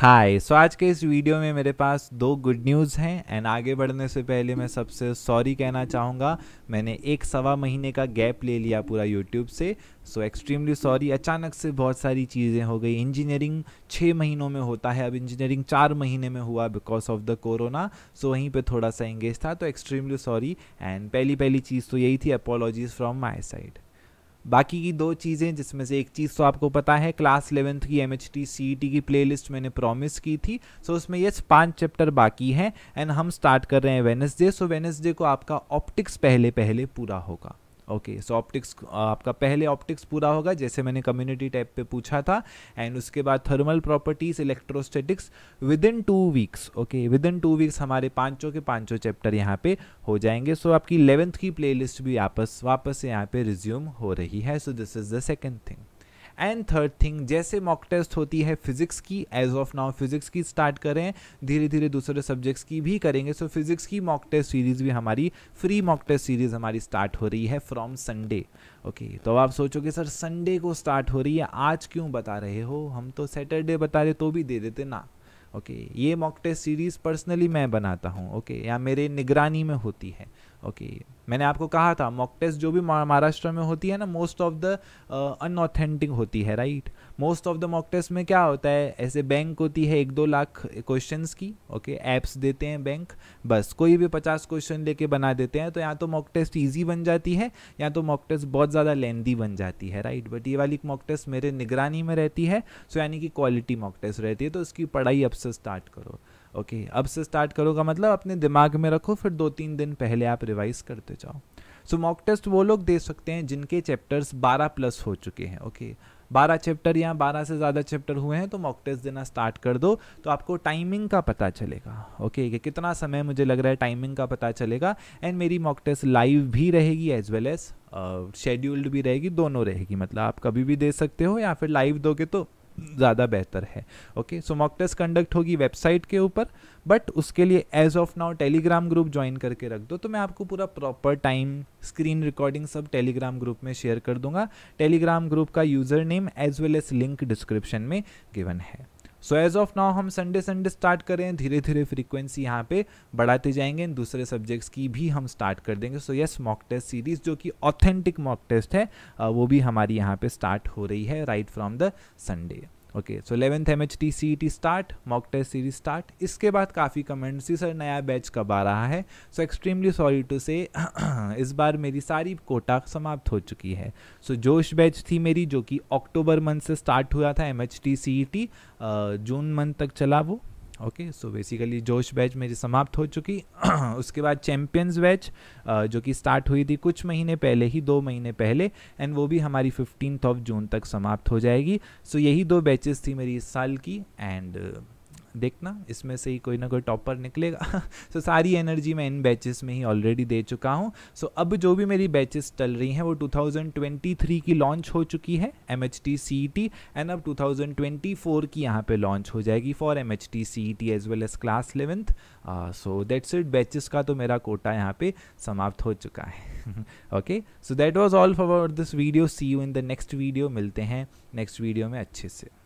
हाय सो आज के इस वीडियो में मेरे पास दो गुड न्यूज़ हैं एंड आगे बढ़ने से पहले मैं सबसे सॉरी कहना चाहूँगा मैंने एक सवा महीने का गैप ले लिया पूरा यूट्यूब से सो एक्सट्रीमली सॉरी अचानक से बहुत सारी चीज़ें हो गई इंजीनियरिंग छः महीनों में होता है अब इंजीनियरिंग चार महीने में हुआ because of the corona so वहीं पर थोड़ा सा एंगेज था तो एक्सट्रीमली सॉरी एंड पहली पहली चीज़ तो यही थी अपोलॉजीज़ फ्रॉम माई साइड बाकी की दो चीज़ें जिसमें से एक चीज़ तो आपको पता है क्लास इलेवेंथ की M H T C T की लिस्ट मैंने प्रॉमिस की थी सो उसमें ये पांच चैप्टर बाकी हैं एंड हम स्टार्ट कर रहे हैं वेनसडे सो वेनसडे को आपका ऑप्टिक्स पहले पहले पूरा होगा ओके सो ऑप्टिक्स आपका पहले ऑप्टिक्स पूरा होगा जैसे मैंने कम्युनिटी टाइप पे पूछा था एंड उसके बाद thermal properties electrostatics within two weeks okay within two weeks हमारे पाँचों के पाँचों चैप्टर यहाँ पे हो जाएंगे सो so, आपकी इलेवेंथ की प्लेलिस्ट भी आपस वापस यहाँ पे रिज्यूम हो रही है so this is the second thing and third thing जैसे मॉक टेस्ट होती है फिजिक्स की एज ऑफ नाउ फिजिक्स की स्टार्ट करें धीरे धीरे दूसरे सब्जेक्ट्स की भी करेंगे सो so, फिजिक्स की मॉक टेस्ट सीरीज भी हमारी फ्री मॉक टेस्ट सीरीज हमारी स्टार्ट हो रही है फ्रॉम संडे ओके तो आप सोचोगे सर संडे को स्टार्ट हो रही है आज क्यों बता रहे हो हम तो सैटरडे बता रहे तो भी दे देते ना ओके okay, ये मॉक टेस्ट सीरीज़ पर्सनली मैं बनाता हूँ ओके okay, या मेरे निगरानी में होती है ओके okay. मैंने आपको कहा था मॉक टेस्ट जो भी महाराष्ट्र में होती है ना मोस्ट ऑफ द अनऑथेंटिक होती है right most of the mock test में क्या होता है ऐसे बैंक होती है एक दो लाख क्वेश्चंस की ओके okay, ऐप्स देते हैं बैंक बस कोई भी पचास क्वेश्चन लेके बना देते हैं तो या तो मॉक टेस्ट ईजी बन जाती है या तो मॉक टेस्ट बहुत ज़्यादा लेंदी बन जाती है राइट बट ये वाली मॉक टेस्ट मेरे निगरानी में रहती है सो यानी कि क्वालिटी मॉक टेस्ट रहती है तो उसकी पढ़ाई अब से स्टार्ट करो ओके okay, अब से स्टार्ट करो का मतलब अपने दिमाग में रखो फिर दो तीन दिन पहले आप रिवाइज करते जाओ सो मॉक टेस्ट वो लोग दे सकते हैं जिनके चैप्टर्स 12 प्लस हो चुके हैं ओके okay? 12 चैप्टर या 12 से ज़्यादा चैप्टर हुए हैं तो मॉक टेस्ट देना स्टार्ट कर दो तो आपको टाइमिंग का पता चलेगा ओके okay, कि कितना समय मुझे लग रहा है टाइमिंग का पता चलेगा एंड मेरी मॉक टेस्ट लाइव भी रहेगी एज वेल एज शेड्यूल्ड भी रहेगी दोनों रहेगी मतलब आप कभी भी दे सकते हो या फिर लाइव दोगे तो ज़्यादा बेहतर है okay so mock test conduct होगी वेबसाइट के ऊपर बट उसके लिए as of now Telegram group join करके रख दो तो मैं आपको पूरा प्रॉपर टाइम स्क्रीन रिकॉर्डिंग सब टेलीग्राम ग्रुप में शेयर कर दूंगा टेलीग्राम ग्रुप का user name as well as link description में गिवन है सो एज ऑफ नाउ हम संडे संडे स्टार्ट करें धीरे धीरे फ्रीक्वेंसी यहाँ पे बढ़ाते जाएंगे इन दूसरे सब्जेक्ट्स की भी हम स्टार्ट कर देंगे so yes mock test series जो कि ऑथेंटिक मॉक टेस्ट है वो भी हमारी यहाँ पे स्टार्ट हो रही है right from the Sunday okay so eleventh M H T C T start mock test series start इसके बाद काफ़ी कमेंट्स ही सर नया बैच कब आ रहा है सो एक्सट्रीमली सॉरी टू से इस बार मेरी सारी कोटा समाप्त हो चुकी है सो so, जोश बैच थी मेरी जो कि अक्टूबर मंथ से स्टार्ट हुआ था M H T C E T June month तक चला वो okay so basically Josh batch मेरी समाप्त हो चुकी उसके बाद चैम्पियंस बैच जो कि स्टार्ट हुई थी कुछ महीने पहले ही दो महीने पहले एंड वो भी हमारी फिफ्टीन ऑफ जून तक समाप्त हो जाएगी सो so, यही दो बैचेस थी मेरी इस साल की एंड देखना इसमें से ही कोई ना कोई टॉपर निकलेगा सो so, सारी एनर्जी मैं इन बैचेस में ही ऑलरेडी दे चुका हूँ सो so, अब जो भी मेरी बैचेस चल रही हैं वो 2023 की लॉन्च हो चुकी है M H T C T and अब 2024 की यहाँ पे लॉन्च हो जाएगी for M H T C T as well as class eleventh so that's it batches का तो मेरा कोटा यहाँ पे समाप्त हो चुका है okay so that was all for this video see you in the next video मिलते हैं नेक्स्ट वीडियो में अच्छे से